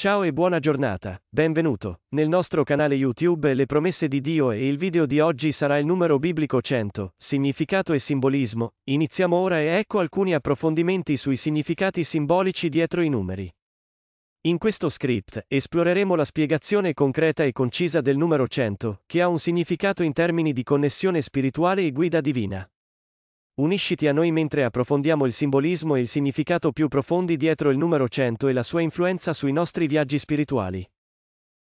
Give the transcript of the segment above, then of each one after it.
Ciao e buona giornata, benvenuto nel nostro canale YouTube Le promesse di Dio e il video di oggi sarà il numero biblico 100, significato e simbolismo. Iniziamo ora e ecco alcuni approfondimenti sui significati simbolici dietro i numeri. In questo script esploreremo la spiegazione concreta e concisa del numero 100, che ha un significato in termini di connessione spirituale e guida divina. Unisciti a noi mentre approfondiamo il simbolismo e il significato più profondi dietro il numero 100 e la sua influenza sui nostri viaggi spirituali.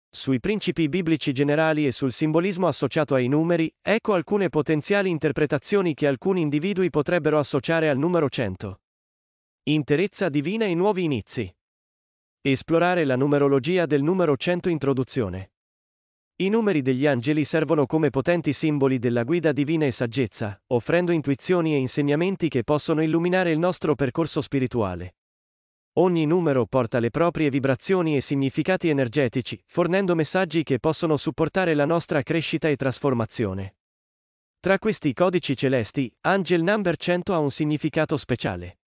Sui principi biblici generali e sul simbolismo associato ai numeri, ecco alcune potenziali interpretazioni che alcuni individui potrebbero associare al numero 100. Interezza divina e nuovi inizi. Esplorare la numerologia del numero 100 introduzione. I numeri degli angeli servono come potenti simboli della guida divina e saggezza, offrendo intuizioni e insegnamenti che possono illuminare il nostro percorso spirituale. Ogni numero porta le proprie vibrazioni e significati energetici, fornendo messaggi che possono supportare la nostra crescita e trasformazione. Tra questi codici celesti, Angel Number 100 ha un significato speciale.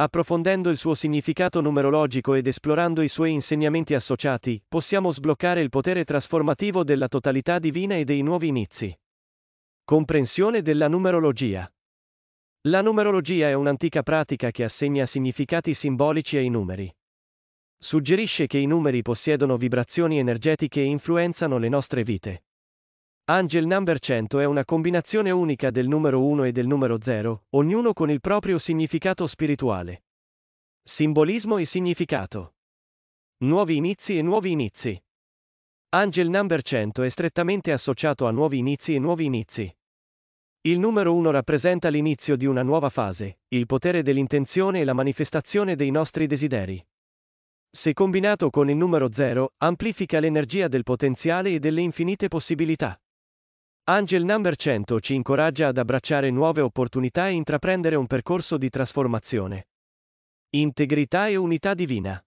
Approfondendo il suo significato numerologico ed esplorando i suoi insegnamenti associati, possiamo sbloccare il potere trasformativo della totalità divina e dei nuovi inizi. Comprensione della numerologia. La numerologia è un'antica pratica che assegna significati simbolici ai numeri. Suggerisce che i numeri possiedono vibrazioni energetiche e influenzano le nostre vite. Angel Number 100 è una combinazione unica del numero 1 e del numero 0, ognuno con il proprio significato spirituale. Simbolismo e significato. Nuovi inizi e nuovi inizi. Angel Number 100 è strettamente associato a nuovi inizi e nuovi inizi. Il numero 1 rappresenta l'inizio di una nuova fase, il potere dell'intenzione e la manifestazione dei nostri desideri. Se combinato con il numero 0, amplifica l'energia del potenziale e delle infinite possibilità. Angel Number 100 ci incoraggia ad abbracciare nuove opportunità e intraprendere un percorso di trasformazione. Integrità e unità divina.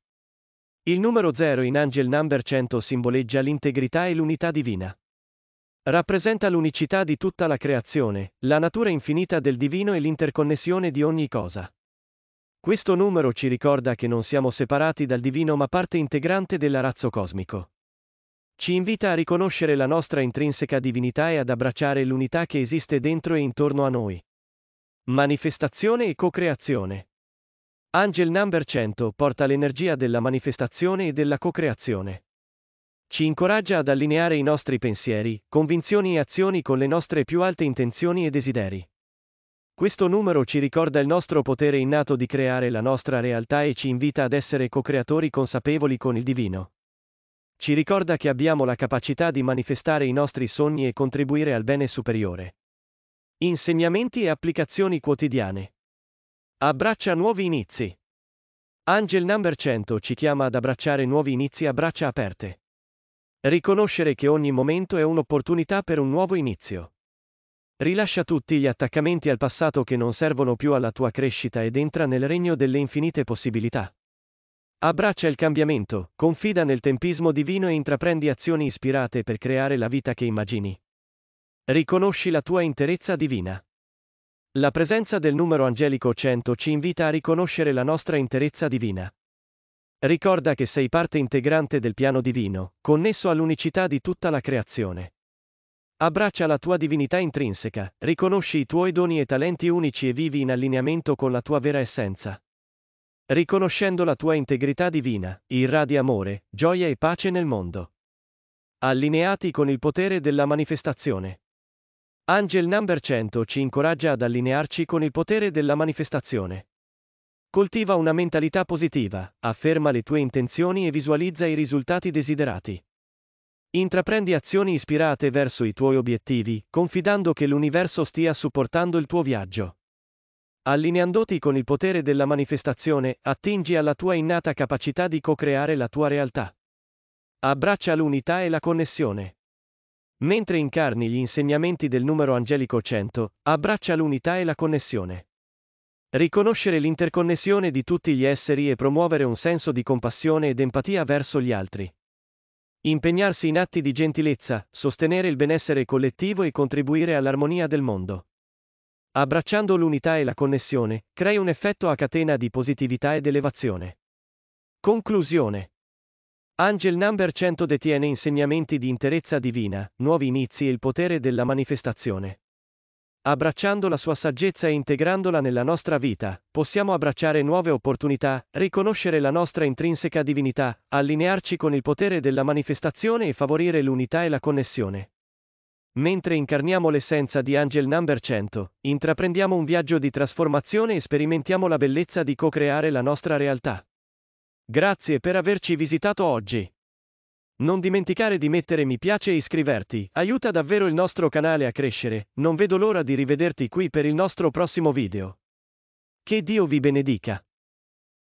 Il numero 0 in Angel Number 100 simboleggia l'integrità e l'unità divina. Rappresenta l'unicità di tutta la creazione, la natura infinita del divino e l'interconnessione di ogni cosa. Questo numero ci ricorda che non siamo separati dal divino ma parte integrante dell'arazzo cosmico ci invita a riconoscere la nostra intrinseca divinità e ad abbracciare l'unità che esiste dentro e intorno a noi. Manifestazione e co-creazione. Angel Number 100 porta l'energia della manifestazione e della co-creazione. Ci incoraggia ad allineare i nostri pensieri, convinzioni e azioni con le nostre più alte intenzioni e desideri. Questo numero ci ricorda il nostro potere innato di creare la nostra realtà e ci invita ad essere co-creatori consapevoli con il divino ci ricorda che abbiamo la capacità di manifestare i nostri sogni e contribuire al bene superiore. Insegnamenti e applicazioni quotidiane. Abbraccia nuovi inizi. Angel Number 100 ci chiama ad abbracciare nuovi inizi a braccia aperte. Riconoscere che ogni momento è un'opportunità per un nuovo inizio. Rilascia tutti gli attaccamenti al passato che non servono più alla tua crescita ed entra nel regno delle infinite possibilità. Abbraccia il cambiamento, confida nel tempismo divino e intraprendi azioni ispirate per creare la vita che immagini. Riconosci la tua interezza divina. La presenza del numero angelico 100 ci invita a riconoscere la nostra interezza divina. Ricorda che sei parte integrante del piano divino, connesso all'unicità di tutta la creazione. Abbraccia la tua divinità intrinseca, riconosci i tuoi doni e talenti unici e vivi in allineamento con la tua vera essenza. Riconoscendo la tua integrità divina, irradi amore, gioia e pace nel mondo. Allineati con il potere della manifestazione. Angel Number 100 ci incoraggia ad allinearci con il potere della manifestazione. Coltiva una mentalità positiva, afferma le tue intenzioni e visualizza i risultati desiderati. Intraprendi azioni ispirate verso i tuoi obiettivi, confidando che l'universo stia supportando il tuo viaggio. Allineandoti con il potere della manifestazione, attingi alla tua innata capacità di co-creare la tua realtà. Abbraccia l'unità e la connessione. Mentre incarni gli insegnamenti del numero angelico 100, abbraccia l'unità e la connessione. Riconoscere l'interconnessione di tutti gli esseri e promuovere un senso di compassione ed empatia verso gli altri. Impegnarsi in atti di gentilezza, sostenere il benessere collettivo e contribuire all'armonia del mondo. Abbracciando l'unità e la connessione, crei un effetto a catena di positività ed elevazione. Conclusione. Angel Number 100 detiene insegnamenti di interezza divina, nuovi inizi e il potere della manifestazione. Abbracciando la sua saggezza e integrandola nella nostra vita, possiamo abbracciare nuove opportunità, riconoscere la nostra intrinseca divinità, allinearci con il potere della manifestazione e favorire l'unità e la connessione. Mentre incarniamo l'essenza di Angel Number 100, intraprendiamo un viaggio di trasformazione e sperimentiamo la bellezza di co-creare la nostra realtà. Grazie per averci visitato oggi. Non dimenticare di mettere mi piace e iscriverti, aiuta davvero il nostro canale a crescere, non vedo l'ora di rivederti qui per il nostro prossimo video. Che Dio vi benedica.